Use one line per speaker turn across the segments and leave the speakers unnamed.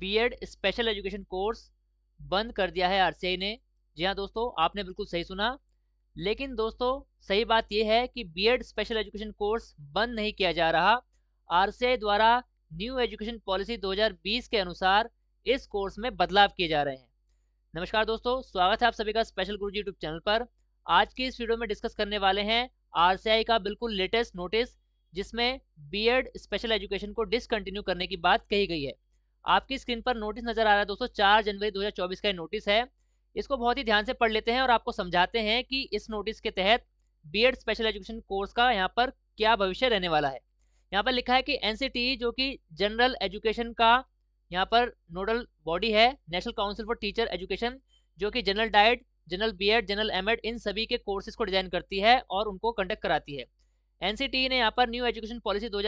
BEd special education course बंद कर दिया है आरसीआई ने जी हाँ दोस्तों आपने बिल्कुल सही सुना लेकिन दोस्तों सही बात यह है कि बीएड स्पेशल एजुकेशन कोर्स बंद नहीं किया जा रहा आरसीआई द्वारा न्यू एजुकेशन पॉलिसी 2020 के अनुसार इस कोर्स में बदलाव किए जा रहे हैं नमस्कार दोस्तों स्वागत है आप सभी का स्पेशल गुरु यूट्यूब चैनल पर आज की इस वीडियो में डिस्कस करने वाले हैं आई का बिल्कुल लेटेस्ट नोटिस जिसमें एड स्पेशल एजुकेशन को डिसकंटिन्यू करने की बात कही गई है आपकी स्क्रीन पर नोटिस नजर आ रहा है दोस्तों चार जनवरी 2024 का नोटिस है इसको बहुत ही ध्यान से पढ़ लेते हैं और आपको समझाते हैं कि इस नोटिस के तहत बी स्पेशल एजुकेशन कोर्स का यहाँ पर क्या भविष्य रहने वाला है यहाँ पर लिखा है कि एन e, जो कि जनरल एजुकेशन का यहाँ पर नोडल बॉडी है national council for teacher education जो कि general DIET general B general M इन सभी के कोर्सेज को डिजाइन करती है और उनको कंडक्ट कराती है एन e ने यहाँ पर न्यू एजुकेशन पॉलिसी दो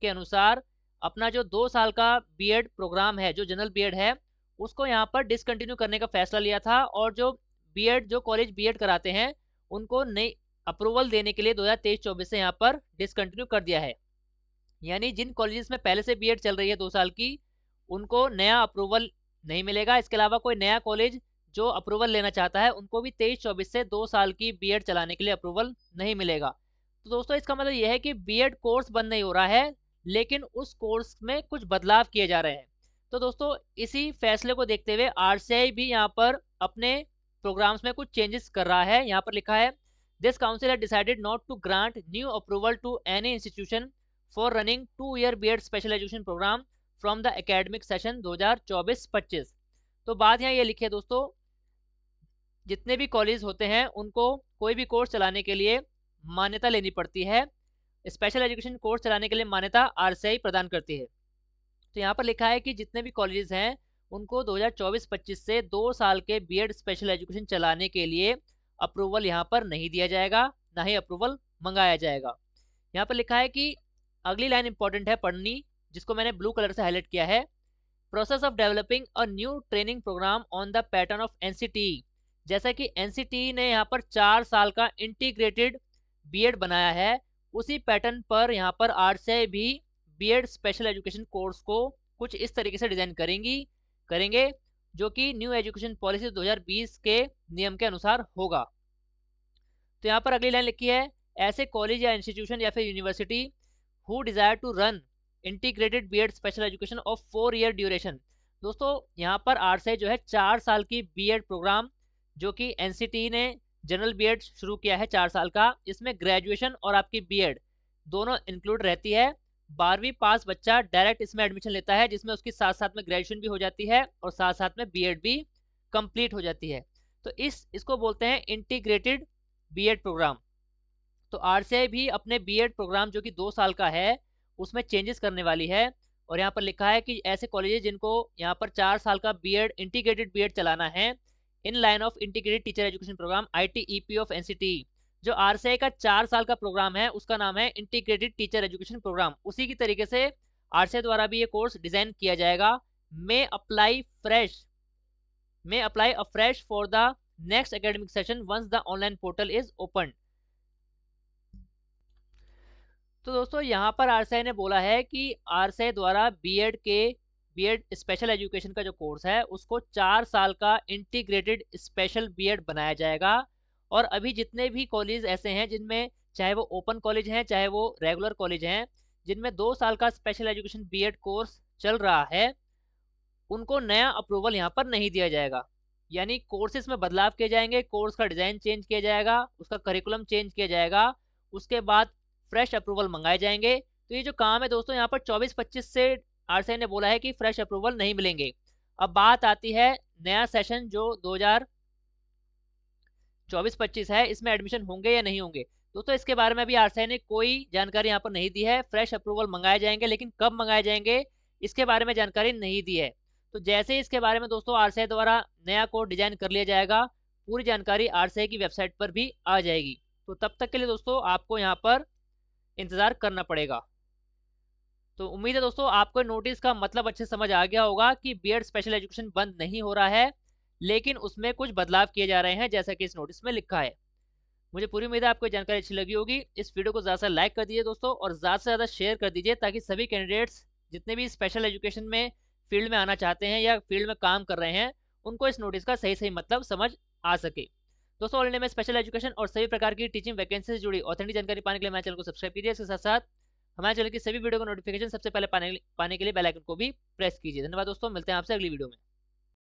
के अनुसार अपना जो दो साल का बीएड प्रोग्राम है जो जनरल बीएड है उसको यहाँ पर डिसकंटिन्यू करने का फैसला लिया था और जो बीएड जो कॉलेज बीएड कराते हैं उनको नई अप्रूवल देने के लिए 2023-24 से यहाँ पर डिसकंटिन्यू कर दिया है यानी जिन कॉलेजेस में पहले से बीएड चल रही है दो साल की उनको नया अप्रूवल नहीं मिलेगा इसके अलावा कोई नया कॉलेज जो अप्रूवल लेना चाहता है उनको भी तेईस चौबीस से दो साल की बी चलाने के लिए अप्रूवल नहीं मिलेगा तो दोस्तों इसका मतलब यह है कि बी कोर्स बंद नहीं हो रहा है लेकिन उस कोर्स में कुछ बदलाव किए जा रहे हैं तो दोस्तों इसी फैसले को देखते हुए आर भी यहाँ पर अपने प्रोग्राम्स में कुछ चेंजेस कर रहा है यहाँ पर लिखा है दिस काउंसिल है decided not to grant new approval to any institution for running two year B special education programme from the academic session 2024-25 तो बात यहाँ ये लिखी है दोस्तों जितने भी कॉलेज होते हैं उनको कोई भी कोर्स चलाने के लिए मान्यता लेनी पड़ती है स्पेशल एजुकेशन कोर्स चलाने के लिए मान्यता आर प्रदान करती है तो यहाँ पर लिखा है कि जितने भी कॉलेजेस हैं उनको 2024-25 से दो साल के बीएड स्पेशल एजुकेशन चलाने के लिए अप्रूवल यहाँ पर नहीं दिया जाएगा ना ही अप्रूवल मंगाया जाएगा यहाँ पर लिखा है कि अगली लाइन इंपॉर्टेंट है पढ़नी जिसको मैंने ब्लू कलर से हाईलाइट किया है process of developing a new training programme on the pattern of N जैसा कि एन e ने यहाँ पर चार साल का इंटीग्रेटेड बी बनाया है उसी पैटर्न पर यहाँ पर आर्ट से भी बी स्पेशल एजुकेशन कोर्स को कुछ इस तरीके से डिजाइन करेंगी करेंगे जो कि न्यू एजुकेशन पॉलिसी 2020 के नियम के अनुसार होगा तो यहाँ पर अगली लाइन लिखी है ऐसे कॉलेज या इंस्टीट्यूशन या फिर university who desire to run integrated B Ed special education of four year duration दोस्तों यहाँ पर आर से जो है चार साल की बीएड प्रोग्राम जो कि एन e ने जनरल बीएड शुरू किया है चार साल का इसमें ग्रेजुएशन और आपकी बीएड दोनों इंक्लूड रहती है बारहवीं पास बच्चा डायरेक्ट इसमें एडमिशन लेता है जिसमें उसकी साथ साथ में ग्रेजुएशन भी हो जाती है और साथ साथ में बीएड भी कंप्लीट हो जाती है तो इस इसको बोलते हैं इंटीग्रेटेड बीएड प्रोग्राम तो आरसीआई भी अपने बीएड प्रोग्राम जो कि दो साल का है उसमें चेंजेस करने वाली है और यहाँ पर लिखा है कि ऐसे कॉलेज जिनको यहाँ पर चार साल का बी इंटीग्रेटेड बी चलाना है in line of integrated teacher education programme I of NCT जो आर का चार साल का प्रोग्राम है उसका नाम है इंटीग्रेटेड टीचर एजुकेशन प्रोग्राम उसी की तरीके से आर द्वारा भी ये कोर्स डिजाइन किया जाएगा may apply fresh may apply afresh for the next academic session once the online portal is open तो दोस्तों यहाँ पर आरसीआई ने बोला है कि आरसीआई द्वारा बीएड के बीएड स्पेशल एजुकेशन का जो कोर्स है उसको चार साल का इंटीग्रेटेड स्पेशल बीएड बनाया जाएगा और अभी जितने भी कॉलेज ऐसे हैं जिनमें चाहे वो ओपन कॉलेज हैं चाहे वो रेगुलर कॉलेज हैं जिनमें दो साल का स्पेशल एजुकेशन बीएड कोर्स चल रहा है उनको नया अप्रूवल यहाँ पर नहीं दिया जाएगा यानी कोर्सेज में बदलाव किए जाएंगे कोर्स का डिज़ाइन चेंज किया जाएगा उसका करिकुलम चेंज किया जाएगा उसके बाद फ्रेश अप्रूवल मंगाए जाएंगे तो ये जो काम है दोस्तों यहाँ पर 24-25 से आरसीआई ने बोला है कि फ्रेश अप्रूवल नहीं मिलेंगे अब बात आती है नया सेशन जो 2024-25 है इसमें एडमिशन होंगे या नहीं होंगे दोस्तों तो इसके बारे में भी आरसीआई ने कोई जानकारी यहाँ पर नहीं दी है फ्रेश अप्रूवल मंगाए जाएंगे लेकिन कब मंगाए जाएंगे इसके बारे में जानकारी नहीं दी है तो जैसे ही इसके बारे में दोस्तों आरसीआई द्वारा नया कोड डिजाइन कर लिया जाएगा पूरी जानकारी आरसीआई की वेबसाइट पर भी आ जाएगी तो तब तक के लिए दोस्तों आपको यहाँ पर इंतजार करना पड़ेगा तो उम्मीद है दोस्तों आपको नोटिस का मतलब अच्छे समझ आ गया होगा कि बी स्पेशल एजुकेशन बंद नहीं हो रहा है लेकिन उसमें कुछ बदलाव किए जा रहे हैं जैसा कि इस नोटिस में लिखा है मुझे पूरी उम्मीद है आपको जानकारी अच्छी लगी होगी इस वीडियो को ज़्यादा से लाइक कर दीजिए दोस्तों और ज़्यादा से ज़्यादा शेयर कर दीजिए ताकि सभी कैंडिडेट्स जितने भी स्पेशल एजुकेशन में फील्ड में आना चाहते हैं या फील्ड में काम कर रहे हैं उनको इस नोटिस का सही सही मतलब समझ आ सके दोस्तों ऑल इंडिया में स्पेशल एजुकेशन और सभी प्रकार की टीचिंग वैकेंसी से जुड़ी ऑथेंटिक जानकारी पाने के लिए मैं चैनल को सब्सक्राइब कीजिए इसके साथ साथ हमारे चैनल की सभी वीडियो का नोटिफिकेशन सबसे पहले पाने, के लिए बेल आइकन को भी प्रेस कीजिए धन्यवाद दोस्तों मिलते हैं आपसे अगली वीडियो में